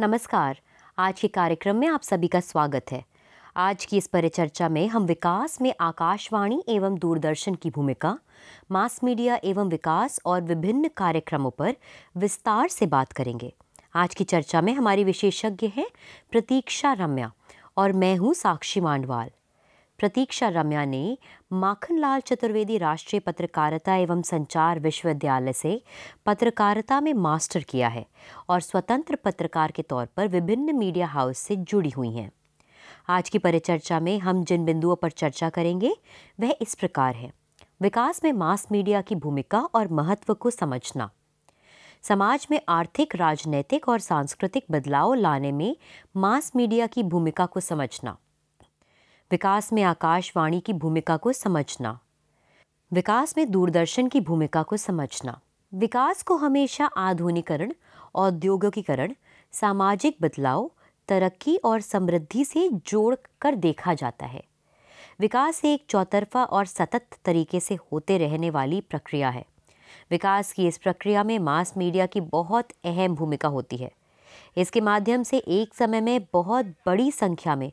नमस्कार आज के कार्यक्रम में आप सभी का स्वागत है आज की इस परिचर्चा में हम विकास में आकाशवाणी एवं दूरदर्शन की भूमिका मास मीडिया एवं विकास और विभिन्न कार्यक्रमों पर विस्तार से बात करेंगे आज की चर्चा में हमारी विशेषज्ञ हैं प्रतीक्षा रम्या और मैं हूँ साक्षी मांडवाल प्रतीक्षा रम्या ने माखनलाल चतुर्वेदी राष्ट्रीय पत्रकारिता एवं संचार विश्वविद्यालय से पत्रकारिता में मास्टर किया है और स्वतंत्र पत्रकार के तौर पर विभिन्न मीडिया हाउस से जुड़ी हुई हैं आज की परिचर्चा में हम जिन बिंदुओं पर चर्चा करेंगे वह इस प्रकार है विकास में मास मीडिया की भूमिका और महत्व को समझना समाज में आर्थिक राजनैतिक और सांस्कृतिक बदलाव लाने में मास मीडिया की भूमिका को समझना विकास में आकाशवाणी की भूमिका को समझना विकास में दूरदर्शन की भूमिका को समझना विकास को हमेशा आधुनिकरण औद्योगिकीकरण सामाजिक बदलाव तरक्की और समृद्धि से जोड़ कर देखा जाता है विकास एक चौतरफा और सतत तरीके से होते रहने वाली प्रक्रिया है विकास की इस प्रक्रिया में मास मीडिया की बहुत अहम भूमिका होती है इसके माध्यम से एक समय में बहुत बड़ी संख्या में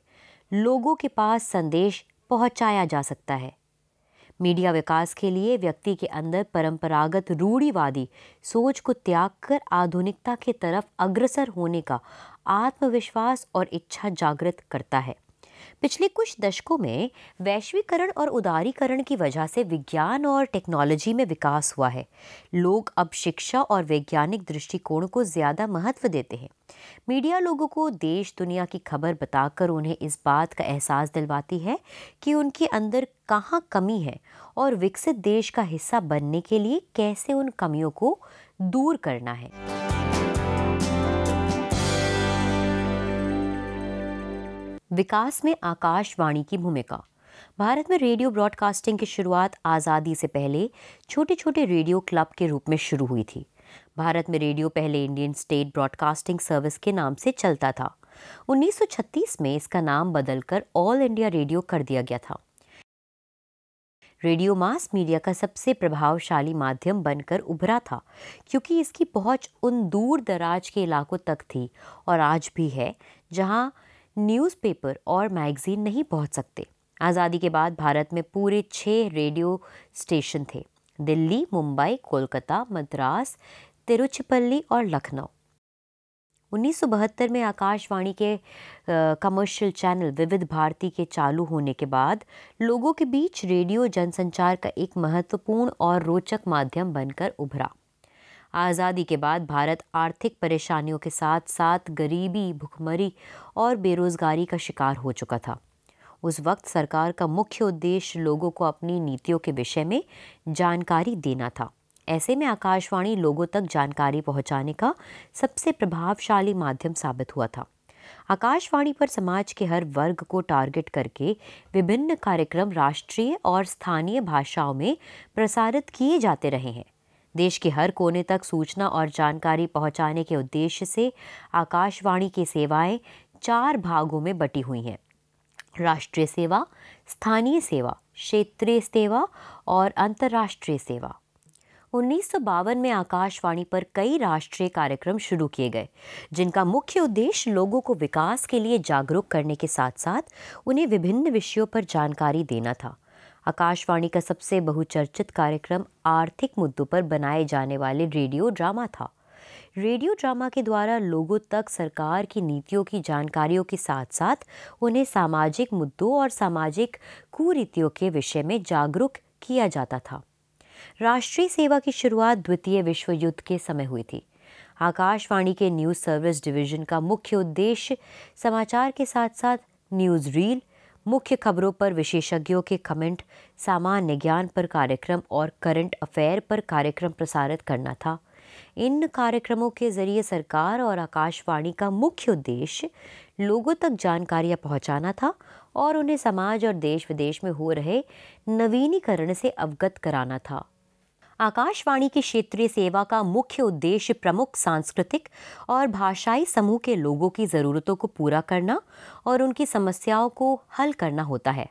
लोगों के पास संदेश पहुंचाया जा सकता है मीडिया विकास के लिए व्यक्ति के अंदर परंपरागत रूढ़ीवादी सोच को त्याग कर आधुनिकता के तरफ अग्रसर होने का आत्मविश्वास और इच्छा जागृत करता है पिछले कुछ दशकों में वैश्वीकरण और उदारीकरण की वजह से विज्ञान और टेक्नोलॉजी में विकास हुआ है लोग अब शिक्षा और वैज्ञानिक दृष्टिकोण को ज़्यादा महत्व देते हैं मीडिया लोगों को देश दुनिया की खबर बताकर उन्हें इस बात का एहसास दिलवाती है कि उनके अंदर कहाँ कमी है और विकसित देश का हिस्सा बनने के लिए कैसे उन कमियों को दूर करना है विकास में आकाशवाणी की भूमिका भारत में रेडियो ब्रॉडकास्टिंग की शुरुआत आज़ादी से पहले छोटे छोटे रेडियो क्लब के रूप में शुरू हुई थी भारत में रेडियो पहले इंडियन स्टेट ब्रॉडकास्टिंग सर्विस के नाम से चलता था 1936 में इसका नाम बदलकर ऑल इंडिया रेडियो कर दिया गया था रेडियो मास मीडिया का सबसे प्रभावशाली माध्यम बनकर उभरा था क्योंकि इसकी पहुंच उन दूर दराज के इलाकों तक थी और आज भी है जहां न्यूज़पेपर और मैगज़ीन नहीं पहुंच सकते आज़ादी के बाद भारत में पूरे छः रेडियो स्टेशन थे दिल्ली मुंबई कोलकाता मद्रास तिरुचिपल्ली और लखनऊ उन्नीस में आकाशवाणी के कमर्शियल चैनल विविध भारती के चालू होने के बाद लोगों के बीच रेडियो जनसंचार का एक महत्वपूर्ण और रोचक माध्यम बनकर उभरा आज़ादी के बाद भारत आर्थिक परेशानियों के साथ साथ गरीबी भुखमरी और बेरोज़गारी का शिकार हो चुका था उस वक्त सरकार का मुख्य उद्देश्य लोगों को अपनी नीतियों के विषय में जानकारी देना था ऐसे में आकाशवाणी लोगों तक जानकारी पहुंचाने का सबसे प्रभावशाली माध्यम साबित हुआ था आकाशवाणी पर समाज के हर वर्ग को टारगेट करके विभिन्न कार्यक्रम राष्ट्रीय और स्थानीय भाषाओं में प्रसारित किए जाते रहे हैं देश के हर कोने तक सूचना और जानकारी पहुंचाने के उद्देश्य से आकाशवाणी की सेवाएं चार भागों में बटी हुई हैं राष्ट्रीय सेवा स्थानीय सेवा क्षेत्रीय सेवा और अंतर्राष्ट्रीय सेवा उन्नीस में आकाशवाणी पर कई राष्ट्रीय कार्यक्रम शुरू किए गए जिनका मुख्य उद्देश्य लोगों को विकास के लिए जागरूक करने के साथ साथ उन्हें विभिन्न विषयों पर जानकारी देना था आकाशवाणी का सबसे बहुचर्चित कार्यक्रम आर्थिक मुद्दों पर बनाए जाने वाले रेडियो ड्रामा था रेडियो ड्रामा के द्वारा लोगों तक सरकार की नीतियों की जानकारियों के साथ साथ उन्हें सामाजिक मुद्दों और सामाजिक कुरीतियों के विषय में जागरूक किया जाता था राष्ट्रीय सेवा की शुरुआत द्वितीय विश्व युद्ध के समय हुई थी आकाशवाणी के न्यूज़ सर्विस डिवीज़न का मुख्य उद्देश्य समाचार के साथ साथ न्यूज़ रील मुख्य खबरों पर विशेषज्ञों के कमेंट सामान्य ज्ञान पर कार्यक्रम और करंट अफेयर पर कार्यक्रम प्रसारित करना था इन कार्यक्रमों के जरिए सरकार और आकाशवाणी का मुख्य उद्देश्य लोगों तक जानकारियां पहुंचाना था और उन्हें समाज और देश विदेश में हो रहे नवीनीकरण से अवगत कराना था आकाशवाणी की क्षेत्रीय सेवा का मुख्य उद्देश्य प्रमुख सांस्कृतिक और भाषाई समूह के लोगों की ज़रूरतों को पूरा करना और उनकी समस्याओं को हल करना होता है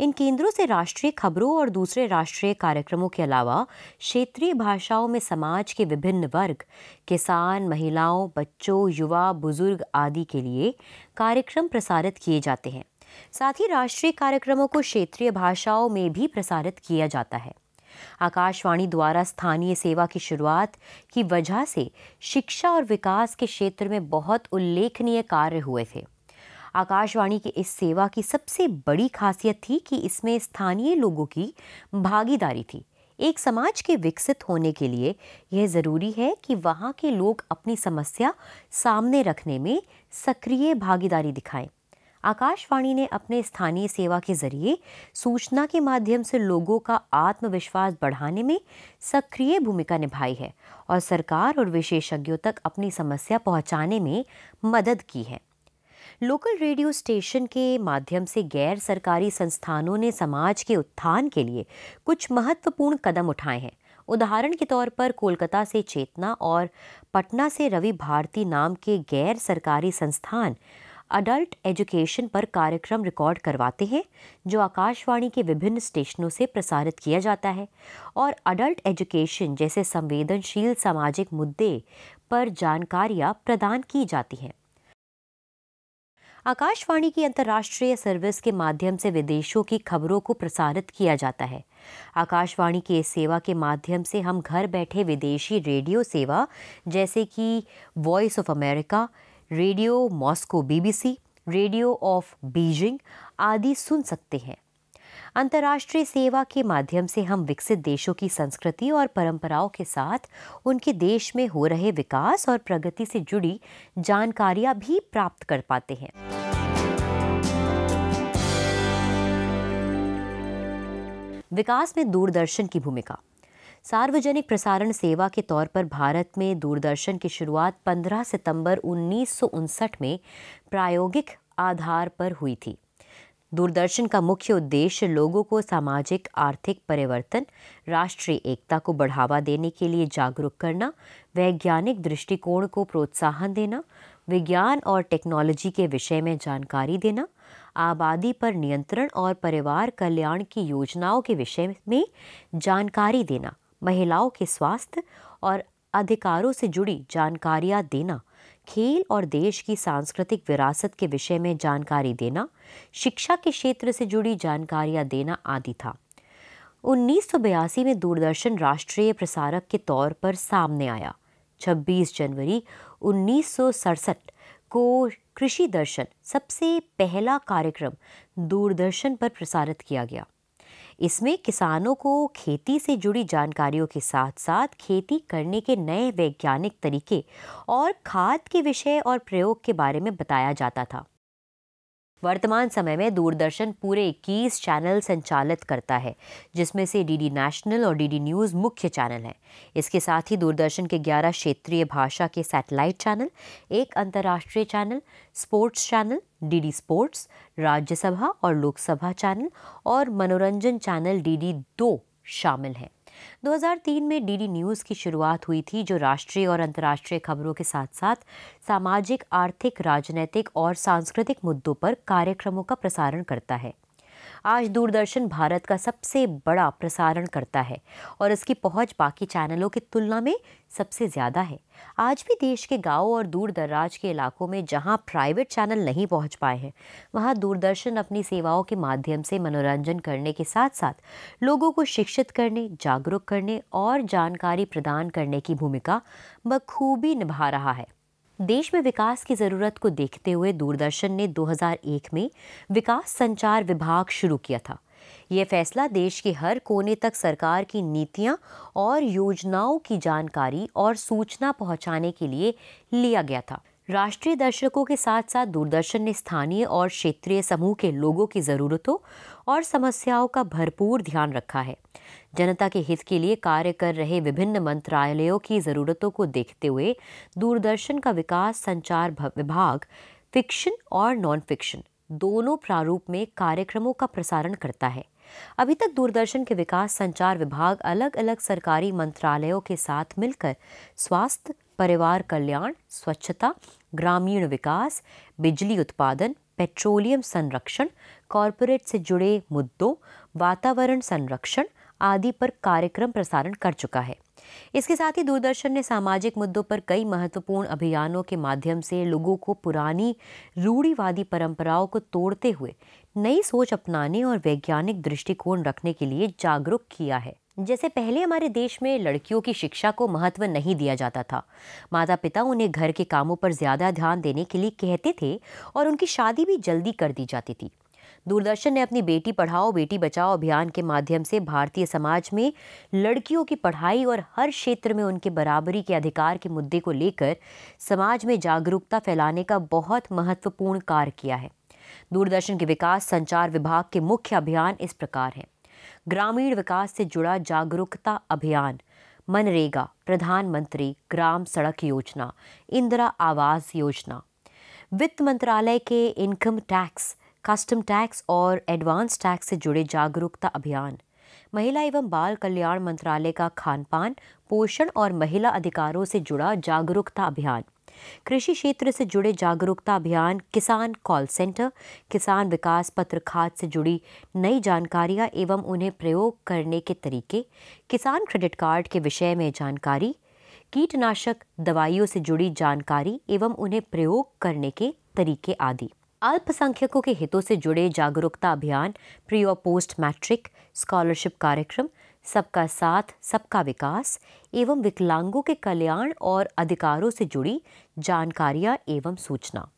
इन केंद्रों से राष्ट्रीय खबरों और दूसरे राष्ट्रीय कार्यक्रमों के अलावा क्षेत्रीय भाषाओं में समाज के विभिन्न वर्ग किसान महिलाओं बच्चों युवा बुजुर्ग आदि के लिए कार्यक्रम प्रसारित किए जाते हैं साथ ही राष्ट्रीय कार्यक्रमों को क्षेत्रीय भाषाओं में भी प्रसारित किया जाता है आकाशवाणी द्वारा स्थानीय सेवा की शुरुआत की वजह से शिक्षा और विकास के क्षेत्र में बहुत उल्लेखनीय कार्य हुए थे आकाशवाणी की इस सेवा की सबसे बड़ी खासियत थी कि इसमें स्थानीय लोगों की भागीदारी थी एक समाज के विकसित होने के लिए यह ज़रूरी है कि वहाँ के लोग अपनी समस्या सामने रखने में सक्रिय भागीदारी दिखाएं आकाशवाणी ने अपने स्थानीय सेवा के जरिए सूचना के माध्यम से लोगों का आत्मविश्वास बढ़ाने में सक्रिय भूमिका निभाई है और सरकार और विशेषज्ञों तक अपनी समस्या पहुंचाने में मदद की है लोकल रेडियो स्टेशन के माध्यम से गैर सरकारी संस्थानों ने समाज के उत्थान के लिए कुछ महत्वपूर्ण कदम उठाए हैं उदाहरण के तौर पर कोलकाता से चेतना और पटना से रवि भारती नाम के गैर सरकारी संस्थान अडल्ट एजुकेशन पर कार्यक्रम रिकॉर्ड करवाते हैं जो आकाशवाणी के विभिन्न स्टेशनों से प्रसारित किया जाता है और अडल्ट एजुकेशन जैसे संवेदनशील सामाजिक मुद्दे पर जानकारियाँ प्रदान की जाती हैं आकाशवाणी की अंतर्राष्ट्रीय सर्विस के माध्यम से विदेशों की खबरों को प्रसारित किया जाता है आकाशवाणी के सेवा के माध्यम से हम घर बैठे विदेशी रेडियो सेवा जैसे कि Voice of America radio Moscow BBC radio of Beijing आदि सुन सकते हैं अंतर्राष्ट्रीय सेवा के माध्यम से हम विकसित देशों की संस्कृति और परंपराओं के साथ उनके देश में हो रहे विकास और प्रगति से जुड़ी जानकारियां भी प्राप्त कर पाते हैं विकास में दूरदर्शन की भूमिका सार्वजनिक प्रसारण सेवा के तौर पर भारत में दूरदर्शन की शुरुआत 15 सितंबर उन्नीस में प्रायोगिक आधार पर हुई थी दूरदर्शन का मुख्य उद्देश्य लोगों को सामाजिक आर्थिक परिवर्तन राष्ट्रीय एकता को बढ़ावा देने के लिए जागरूक करना वैज्ञानिक दृष्टिकोण को प्रोत्साहन देना विज्ञान और टेक्नोलॉजी के विषय में जानकारी देना आबादी पर नियंत्रण और परिवार कल्याण की योजनाओं के विषय में जानकारी देना महिलाओं के स्वास्थ्य और अधिकारों से जुड़ी जानकारियाँ देना खेल और देश की सांस्कृतिक विरासत के विषय में जानकारी देना शिक्षा के क्षेत्र से जुड़ी जानकारियाँ देना आदि था उन्नीस में दूरदर्शन राष्ट्रीय प्रसारक के तौर पर सामने आया 26 जनवरी उन्नीस को कृषि दर्शन सबसे पहला कार्यक्रम दूरदर्शन पर प्रसारित किया गया इसमें किसानों को खेती से जुड़ी जानकारियों के साथ साथ खेती करने के नए वैज्ञानिक तरीके और खाद के विषय और प्रयोग के बारे में बताया जाता था वर्तमान समय में दूरदर्शन पूरे 21 चैनल संचालित करता है जिसमें से डीडी नेशनल और डीडी न्यूज़ मुख्य चैनल हैं इसके साथ ही दूरदर्शन के 11 क्षेत्रीय भाषा के सैटेलाइट चैनल एक अंतर्राष्ट्रीय channel sports channel DD Sports Rajya Sabha और लोकसभा चैनल और मनोरंजन चैनल डीडी दो शामिल हैं 2003 में डीडी न्यूज़ की शुरुआत हुई थी जो राष्ट्रीय और अंतर्राष्ट्रीय खबरों के साथ साथ सामाजिक आर्थिक राजनैतिक और सांस्कृतिक मुद्दों पर कार्यक्रमों का प्रसारण करता है आज दूरदर्शन भारत का सबसे बड़ा प्रसारण करता है और इसकी पहुंच बाकी चैनलों की तुलना में सबसे ज़्यादा है आज भी देश के गांव और दूर दराज के इलाकों में जहां प्राइवेट चैनल नहीं पहुंच पाए हैं वहां दूरदर्शन अपनी सेवाओं के माध्यम से मनोरंजन करने के साथ साथ लोगों को शिक्षित करने जागरूक करने और जानकारी प्रदान करने की भूमिका बखूबी निभा रहा है देश में विकास की ज़रूरत को देखते हुए दूरदर्शन ने 2001 में विकास संचार विभाग शुरू किया था यह फैसला देश के हर कोने तक सरकार की नीतियां और योजनाओं की जानकारी और सूचना पहुंचाने के लिए लिया गया था राष्ट्रीय दर्शकों के साथ साथ दूरदर्शन ने स्थानीय और क्षेत्रीय समूह के लोगों की ज़रूरतों और समस्याओं का भरपूर ध्यान रखा है जनता के हित के लिए कार्य कर रहे विभिन्न मंत्रालयों की ज़रूरतों को देखते हुए दूरदर्शन का विकास संचार विभाग फिक्शन और नॉन फिक्शन दोनों प्रारूप में कार्यक्रमों का प्रसारण करता है अभी तक दूरदर्शन के विकास संचार विभाग अलग अलग सरकारी मंत्रालयों के साथ मिलकर स्वास्थ्य परिवार कल्याण स्वच्छता ग्रामीण विकास बिजली उत्पादन पेट्रोलियम संरक्षण कॉरपोरेट से जुड़े मुद्दों वातावरण संरक्षण आदि पर कार्यक्रम प्रसारण कर चुका है इसके साथ ही दूरदर्शन ने सामाजिक मुद्दों पर कई महत्वपूर्ण अभियानों के माध्यम से लोगों को पुरानी रूढ़ीवादी परंपराओं को तोड़ते हुए नई सोच अपनाने और वैज्ञानिक दृष्टिकोण रखने के लिए जागरूक किया है जैसे पहले हमारे देश में लड़कियों की शिक्षा को महत्व नहीं दिया जाता था माता पिता उन्हें घर के कामों पर ज़्यादा ध्यान देने के लिए कहते थे और उनकी शादी भी जल्दी कर दी जाती थी दूरदर्शन ने अपनी बेटी पढ़ाओ बेटी बचाओ अभियान के माध्यम से भारतीय समाज में लड़कियों की पढ़ाई और हर क्षेत्र में उनके बराबरी के अधिकार के मुद्दे को लेकर समाज में जागरूकता फैलाने का बहुत महत्वपूर्ण कार्य किया है दूरदर्शन के विकास संचार विभाग के मुख्य अभियान इस प्रकार हैं ग्रामीण विकास से जुड़ा जागरूकता अभियान मनरेगा प्रधानमंत्री ग्राम सड़क योजना इंदिरा आवास योजना वित्त मंत्रालय के इनकम टैक्स कस्टम टैक्स और एडवांस टैक्स से जुड़े जागरूकता अभियान महिला एवं बाल कल्याण मंत्रालय का खान पान पोषण और महिला अधिकारों से जुड़ा जागरूकता अभियान कृषि क्षेत्र से जुड़े जागरूकता अभियान किसान कॉल सेंटर किसान विकास पत्र खाद से जुड़ी नई जानकारियां एवं उन्हें प्रयोग करने के तरीके किसान क्रेडिट कार्ड के विषय में जानकारी कीटनाशक दवाइयों से जुड़ी जानकारी एवं उन्हें प्रयोग करने के तरीके आदि अल्पसंख्यकों के हितों से जुड़े जागरूकता अभियान प्री और पोस्ट मैट्रिक स्कॉलरशिप कार्यक्रम सबका साथ सबका विकास एवं विकलांगों के कल्याण और अधिकारों से जुड़ी जानकारियां एवं सूचना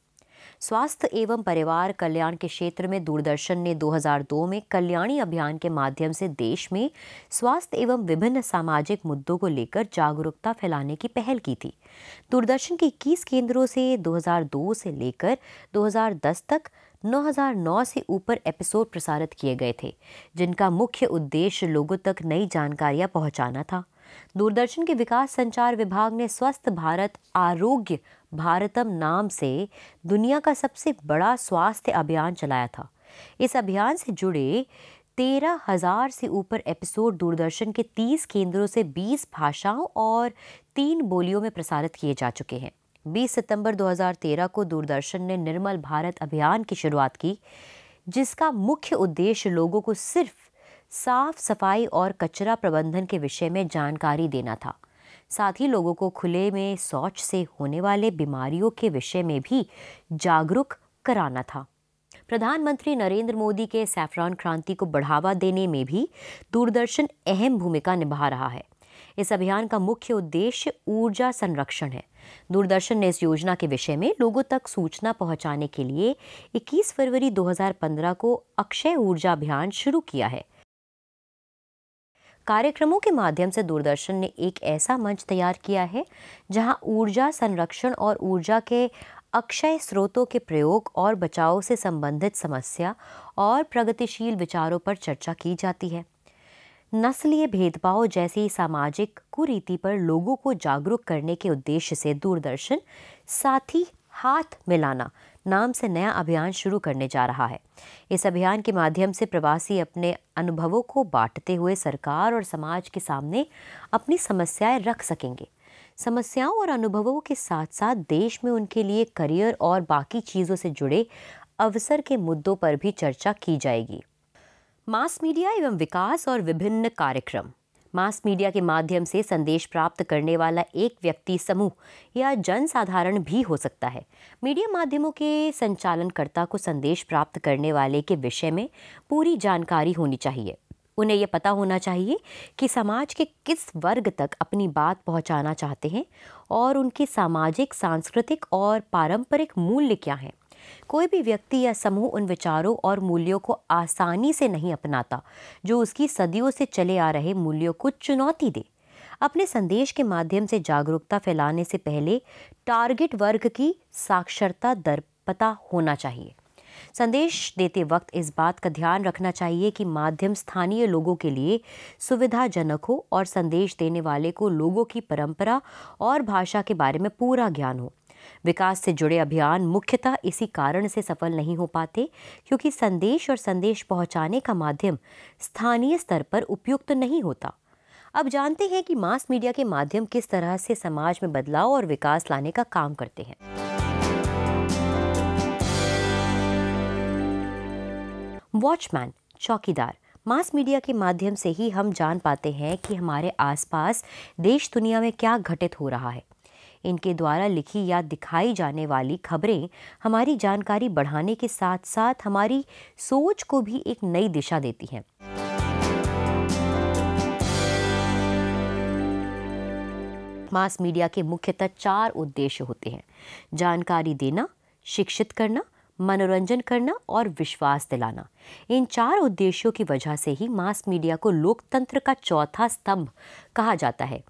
स्वास्थ्य एवं परिवार कल्याण के क्षेत्र में दूरदर्शन ने 2002 में कल्याणी अभियान के माध्यम से देश में स्वास्थ्य एवं विभिन्न सामाजिक मुद्दों को लेकर जागरूकता फैलाने की पहल की थी दूरदर्शन के इक्कीस केंद्रों से 2002 से लेकर 2010 तक 9009 से ऊपर एपिसोड प्रसारित किए गए थे जिनका मुख्य उद्देश्य लोगों तक नई जानकारियां पहुंचाना था दूरदर्शन के विकास संचार विभाग ने स्वस्थ भारत आरोग्य भारतम नाम से दुनिया का सबसे बड़ा स्वास्थ्य अभियान चलाया था इस अभियान से जुड़े तेरह हजार से ऊपर एपिसोड दूरदर्शन के तीस केंद्रों से बीस भाषाओं और तीन बोलियों में प्रसारित किए जा चुके हैं 20 सितंबर 2013 को दूरदर्शन ने निर्मल भारत अभियान की शुरुआत की जिसका मुख्य उद्देश्य लोगों को सिर्फ साफ सफाई और कचरा प्रबंधन के विषय में जानकारी देना था साथ ही लोगों को खुले में शौच से होने वाले बीमारियों के विषय में भी जागरूक कराना था प्रधानमंत्री नरेंद्र मोदी के सैफरान क्रांति को बढ़ावा देने में भी दूरदर्शन अहम भूमिका निभा रहा है इस अभियान का मुख्य उद्देश्य ऊर्जा संरक्षण है दूरदर्शन ने इस योजना के विषय में लोगों तक सूचना पहुंचाने के लिए 21 फरवरी 2015 को अक्षय ऊर्जा अभियान शुरू किया है कार्यक्रमों के माध्यम से दूरदर्शन ने एक ऐसा मंच तैयार किया है जहां ऊर्जा संरक्षण और ऊर्जा के अक्षय स्रोतों के प्रयोग और बचाव से संबंधित समस्या और प्रगतिशील विचारों पर चर्चा की जाती है नस्लीय भेदभाव जैसी सामाजिक कुरीति पर लोगों को जागरूक करने के उद्देश्य से दूरदर्शन साथ ही हाथ मिलाना नाम से नया अभियान शुरू करने जा रहा है इस अभियान के माध्यम से प्रवासी अपने अनुभवों को बांटते हुए सरकार और समाज के सामने अपनी समस्याएं रख सकेंगे समस्याओं और अनुभवों के साथ साथ देश में उनके लिए करियर और बाकी चीज़ों से जुड़े अवसर के मुद्दों पर भी चर्चा की जाएगी मास मीडिया एवं विकास और विभिन्न कार्यक्रम मास मीडिया के माध्यम से संदेश प्राप्त करने वाला एक व्यक्ति समूह या जन साधारण भी हो सकता है मीडिया माध्यमों के संचालनकर्ता को संदेश प्राप्त करने वाले के विषय में पूरी जानकारी होनी चाहिए उन्हें यह पता होना चाहिए कि समाज के किस वर्ग तक अपनी बात पहुंचाना चाहते हैं और उनके सामाजिक सांस्कृतिक और पारंपरिक मूल्य क्या हैं कोई भी व्यक्ति या समूह उन विचारों और मूल्यों को आसानी से नहीं अपनाता जो उसकी सदियों से चले आ रहे मूल्यों को चुनौती दे अपने संदेश के माध्यम से जागरूकता फैलाने से पहले टारगेट वर्ग की साक्षरता दर पता होना चाहिए संदेश देते वक्त इस बात का ध्यान रखना चाहिए कि माध्यम स्थानीय लोगों के लिए सुविधाजनक हो और संदेश देने वाले को लोगों की परंपरा और भाषा के बारे में पूरा ज्ञान हो विकास से जुड़े अभियान मुख्यतः इसी कारण से सफल नहीं हो पाते क्योंकि संदेश और संदेश पहुंचाने का माध्यम स्थानीय स्तर पर उपयुक्त तो नहीं होता अब जानते हैं कि मास मीडिया के माध्यम किस तरह से समाज में बदलाव और विकास लाने का काम करते हैं वॉचमैन चौकीदार मास मीडिया के माध्यम से ही हम जान पाते हैं कि हमारे आसपास देश दुनिया में क्या घटित हो रहा है इनके द्वारा लिखी या दिखाई जाने वाली खबरें हमारी जानकारी बढ़ाने के साथ साथ हमारी सोच को भी एक नई दिशा देती हैं मास मीडिया के मुख्यतः चार उद्देश्य होते हैं जानकारी देना शिक्षित करना मनोरंजन करना और विश्वास दिलाना इन चार उद्देश्यों की वजह से ही मास मीडिया को लोकतंत्र का चौथा स्तंभ कहा जाता है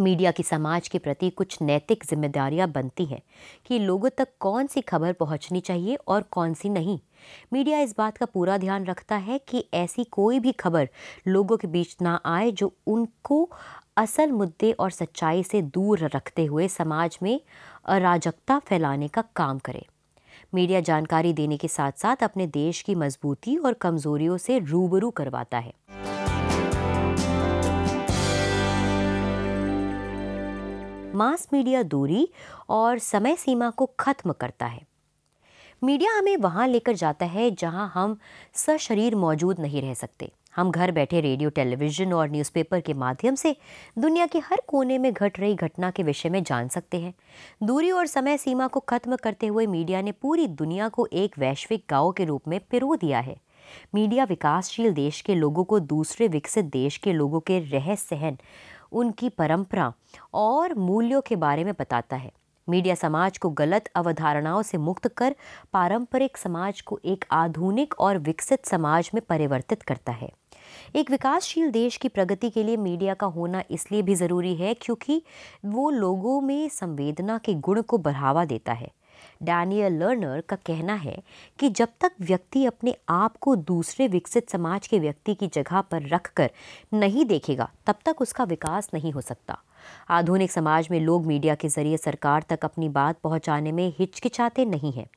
मीडिया की समाज के प्रति कुछ नैतिक जिम्मेदारियां बनती हैं कि लोगों तक कौन सी खबर पहुंचनी चाहिए और कौन सी नहीं मीडिया इस बात का पूरा ध्यान रखता है कि ऐसी कोई भी खबर लोगों के बीच ना आए जो उनको असल मुद्दे और सच्चाई से दूर रखते हुए समाज में अराजकता फैलाने का काम करे मीडिया जानकारी देने के साथ साथ अपने देश की मजबूती और कमज़ोरियों से रूबरू करवाता है मास मीडिया दूरी और समय सीमा को खत्म करता है मीडिया हमें वहाँ लेकर जाता है जहाँ हम सशरीर मौजूद नहीं रह सकते हम घर बैठे रेडियो टेलीविज़न और न्यूज़पेपर के माध्यम से दुनिया के हर कोने में घट रही घटना के विषय में जान सकते हैं दूरी और समय सीमा को खत्म करते हुए मीडिया ने पूरी दुनिया को एक वैश्विक गांव के रूप में पिरो दिया है मीडिया विकासशील देश के लोगों को दूसरे विकसित देश के लोगों के रह सहन उनकी परंपरा और मूल्यों के बारे में बताता है मीडिया समाज को गलत अवधारणाओं से मुक्त कर पारंपरिक समाज को एक आधुनिक और विकसित समाज में परिवर्तित करता है एक विकासशील देश की प्रगति के लिए मीडिया का होना इसलिए भी ज़रूरी है क्योंकि वो लोगों में संवेदना के गुण को बढ़ावा देता है डैनियल लर्नर का कहना है कि जब तक व्यक्ति अपने आप को दूसरे विकसित समाज के व्यक्ति की जगह पर रखकर नहीं देखेगा तब तक उसका विकास नहीं हो सकता आधुनिक समाज में लोग मीडिया के जरिए सरकार तक अपनी बात पहुंचाने में हिचकिचाते नहीं हैं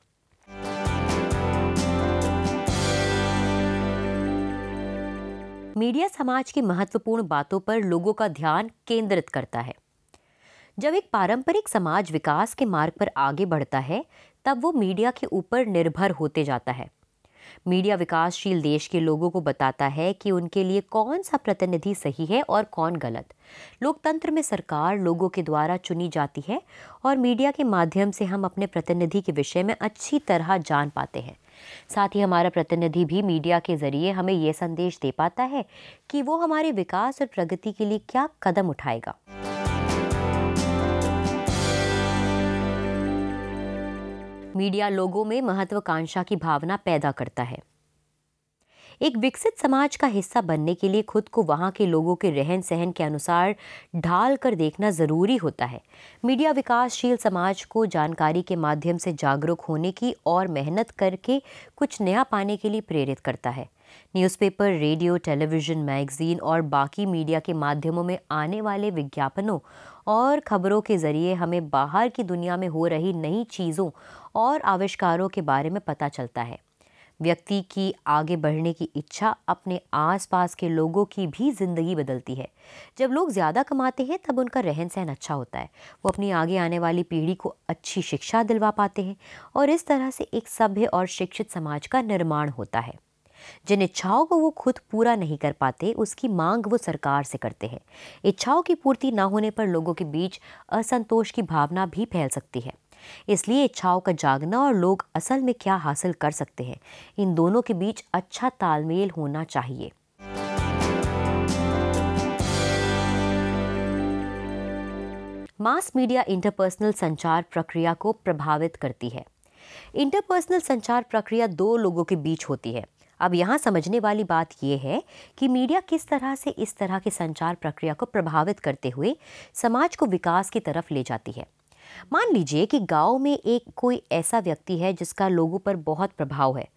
मीडिया समाज की महत्वपूर्ण बातों पर लोगों का ध्यान केंद्रित करता है जब एक पारंपरिक समाज विकास के मार्ग पर आगे बढ़ता है तब वो मीडिया के ऊपर निर्भर होते जाता है मीडिया विकासशील देश के लोगों को बताता है कि उनके लिए कौन सा प्रतिनिधि सही है और कौन गलत लोकतंत्र में सरकार लोगों के द्वारा चुनी जाती है और मीडिया के माध्यम से हम अपने प्रतिनिधि के विषय में अच्छी तरह जान पाते हैं साथ ही हमारा प्रतिनिधि भी मीडिया के ज़रिए हमें यह संदेश दे पाता है कि वो हमारे विकास और प्रगति के लिए क्या कदम उठाएगा मीडिया लोगों में महत्वाकांक्षा की भावना पैदा करता है एक विकसित समाज का हिस्सा बनने के लिए खुद को वहाँ के लोगों के रहन सहन के अनुसार ढाल कर देखना ज़रूरी होता है मीडिया विकासशील समाज को जानकारी के माध्यम से जागरूक होने की और मेहनत करके कुछ नया पाने के लिए प्रेरित करता है न्यूज़पेपर रेडियो टेलीविज़न मैगज़ीन और बाकी मीडिया के माध्यमों में आने वाले विज्ञापनों और ख़बरों के ज़रिए हमें बाहर की दुनिया में हो रही नई चीज़ों और आविष्कारों के बारे में पता चलता है व्यक्ति की आगे बढ़ने की इच्छा अपने आसपास के लोगों की भी ज़िंदगी बदलती है जब लोग ज़्यादा कमाते हैं तब उनका रहन सहन अच्छा होता है वो अपनी आगे आने वाली पीढ़ी को अच्छी शिक्षा दिलवा पाते हैं और इस तरह से एक सभ्य और शिक्षित समाज का निर्माण होता है जिन इच्छाओं को वो खुद पूरा नहीं कर पाते उसकी मांग वो सरकार से करते हैं इच्छाओं की पूर्ति ना होने पर लोगों के बीच असंतोष की भावना भी फैल सकती है इसलिए इच्छाओं का जागना और लोग असल में क्या हासिल कर सकते हैं इन दोनों के बीच अच्छा तालमेल होना चाहिए मास मीडिया इंटरपर्सनल संचार प्रक्रिया को प्रभावित करती है इंटरपर्सनल संचार प्रक्रिया दो लोगों के बीच होती है अब यहाँ समझने वाली बात यह है कि मीडिया किस तरह से इस तरह के संचार प्रक्रिया को प्रभावित करते हुए समाज को विकास की तरफ ले जाती है मान लीजिए कि गांव में एक कोई ऐसा व्यक्ति है जिसका लोगों पर बहुत प्रभाव है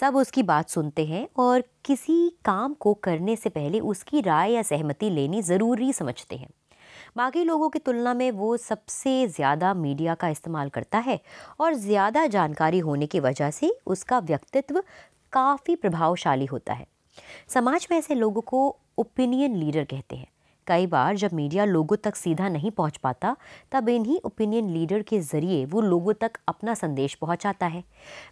सब उसकी बात सुनते हैं और किसी काम को करने से पहले उसकी राय या सहमति लेनी ज़रूरी समझते हैं बाकी लोगों की तुलना में वो सबसे ज़्यादा मीडिया का इस्तेमाल करता है और ज़्यादा जानकारी होने की वजह से उसका व्यक्तित्व काफ़ी प्रभावशाली होता है समाज में ऐसे लोगों को ओपिनियन लीडर कहते हैं कई बार जब मीडिया लोगों तक सीधा नहीं पहुंच पाता तब इन्हीं ओपिनियन लीडर के ज़रिए वो लोगों तक अपना संदेश पहुंचाता है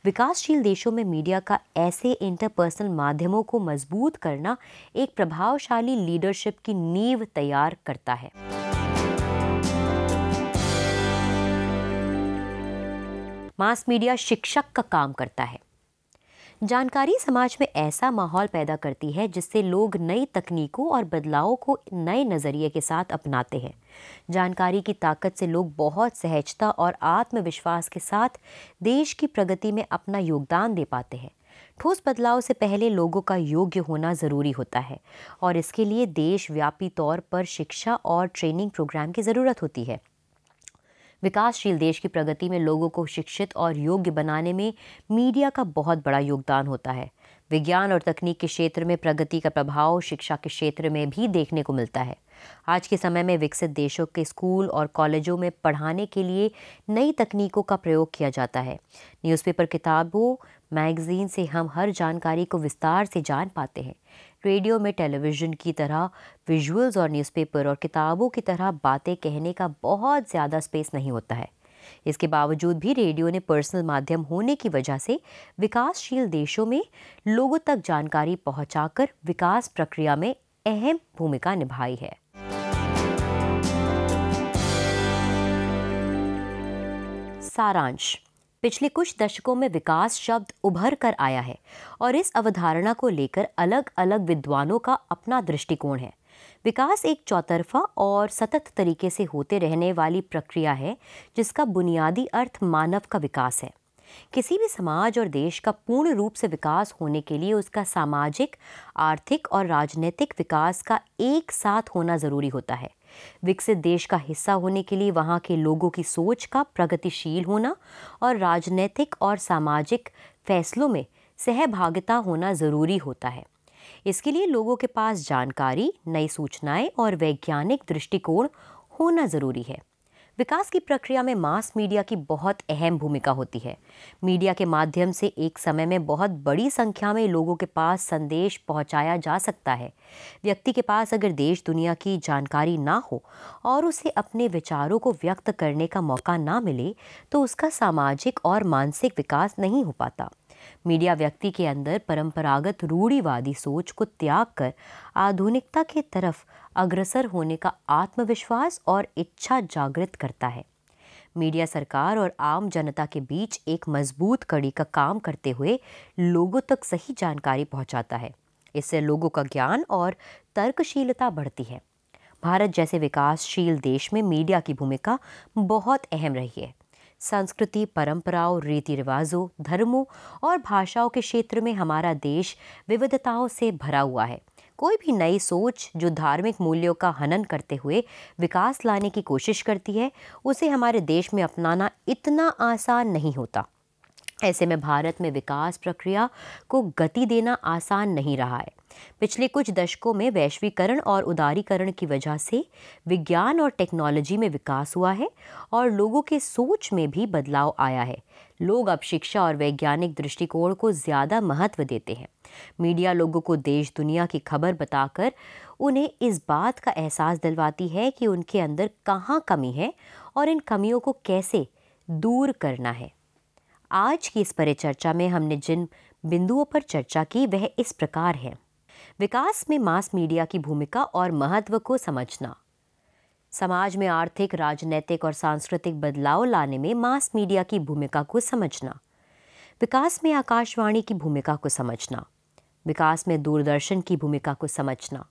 विकासशील देशों में मीडिया का ऐसे इंटरपर्सनल माध्यमों को मजबूत करना एक प्रभावशाली लीडरशिप की नींव तैयार करता है मास मीडिया शिक्षक का काम करता है जानकारी समाज में ऐसा माहौल पैदा करती है जिससे लोग नई तकनीकों और बदलावों को नए नज़रिए के साथ अपनाते हैं जानकारी की ताकत से लोग बहुत सहजता और आत्मविश्वास के साथ देश की प्रगति में अपना योगदान दे पाते हैं ठोस बदलाव से पहले लोगों का योग्य होना ज़रूरी होता है और इसके लिए देशव्यापी तौर पर शिक्षा और ट्रेनिंग प्रोग्राम की ज़रूरत होती है विकासशील देश की प्रगति में लोगों को शिक्षित और योग्य बनाने में मीडिया का बहुत बड़ा योगदान होता है विज्ञान और तकनीक के क्षेत्र में प्रगति का प्रभाव शिक्षा के क्षेत्र में भी देखने को मिलता है आज के समय में विकसित देशों के स्कूल और कॉलेजों में पढ़ाने के लिए नई तकनीकों का प्रयोग किया जाता है न्यूज़पेपर किताबों मैगज़ीन से हम हर जानकारी को विस्तार से जान पाते हैं रेडियो में टेलीविज़न की तरह विजुअल्स और न्यूज़पेपर और किताबों की तरह बातें कहने का बहुत ज़्यादा स्पेस नहीं होता है इसके बावजूद भी रेडियो ने पर्सनल माध्यम होने की वजह से विकासशील देशों में लोगों तक जानकारी पहुंचाकर विकास प्रक्रिया में अहम भूमिका निभाई है सारांश पिछले कुछ दशकों में विकास शब्द उभर कर आया है और इस अवधारणा को लेकर अलग अलग विद्वानों का अपना दृष्टिकोण है विकास एक चौतरफा और सतत तरीके से होते रहने वाली प्रक्रिया है जिसका बुनियादी अर्थ मानव का विकास है किसी भी समाज और देश का पूर्ण रूप से विकास होने के लिए उसका सामाजिक आर्थिक और राजनीतिक विकास का एक साथ होना ज़रूरी होता है विकसित देश का हिस्सा होने के लिए वहाँ के लोगों की सोच का प्रगतिशील होना और राजनैतिक और सामाजिक फैसलों में सहभागिता होना ज़रूरी होता है इसके लिए लोगों के पास जानकारी नई सूचनाएं और वैज्ञानिक दृष्टिकोण होना ज़रूरी है विकास की प्रक्रिया में मास मीडिया की बहुत अहम भूमिका होती है मीडिया के माध्यम से एक समय में बहुत बड़ी संख्या में लोगों के पास संदेश पहुंचाया जा सकता है व्यक्ति के पास अगर देश दुनिया की जानकारी ना हो और उसे अपने विचारों को व्यक्त करने का मौका ना मिले तो उसका सामाजिक और मानसिक विकास नहीं हो पाता मीडिया व्यक्ति के अंदर परंपरागत रूढ़ीवादी सोच को त्याग कर आधुनिकता के तरफ अग्रसर होने का आत्मविश्वास और इच्छा जागृत करता है मीडिया सरकार और आम जनता के बीच एक मजबूत कड़ी का काम करते हुए लोगों तक सही जानकारी पहुंचाता है इससे लोगों का ज्ञान और तर्कशीलता बढ़ती है भारत जैसे विकासशील देश में मीडिया की भूमिका बहुत अहम रही है संस्कृति परंपराओं रीति रिवाजों धर्मों और भाषाओं के क्षेत्र में हमारा देश विविधताओं से भरा हुआ है कोई भी नई सोच जो धार्मिक मूल्यों का हनन करते हुए विकास लाने की कोशिश करती है उसे हमारे देश में अपनाना इतना आसान नहीं होता ऐसे में भारत में विकास प्रक्रिया को गति देना आसान नहीं रहा है पिछले कुछ दशकों में वैश्वीकरण और उदारीकरण की वजह से विज्ञान और टेक्नोलॉजी में विकास हुआ है और लोगों के सोच में भी बदलाव आया है लोग अब शिक्षा और वैज्ञानिक दृष्टिकोण को ज़्यादा महत्व देते हैं मीडिया लोगों को देश दुनिया की खबर बताकर उन्हें इस बात का एहसास दिलवाती है कि उनके अंदर कहाँ कमी है और इन कमियों को कैसे दूर करना है आज की इस परिचर्चा में हमने जिन बिंदुओं पर चर्चा की वह इस प्रकार है विकास में मास मीडिया की भूमिका और महत्व को समझना समाज में आर्थिक राजनैतिक और सांस्कृतिक बदलाव लाने में मास मीडिया की भूमिका को समझना विकास में आकाशवाणी की भूमिका को समझना विकास में दूरदर्शन की भूमिका को समझना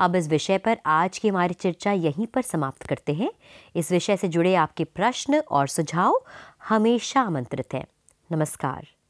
अब इस विषय पर आज की हमारी चर्चा यहीं पर समाप्त करते हैं इस विषय से जुड़े आपके प्रश्न और सुझाव हमेशा आमंत्रित हैं नमस्कार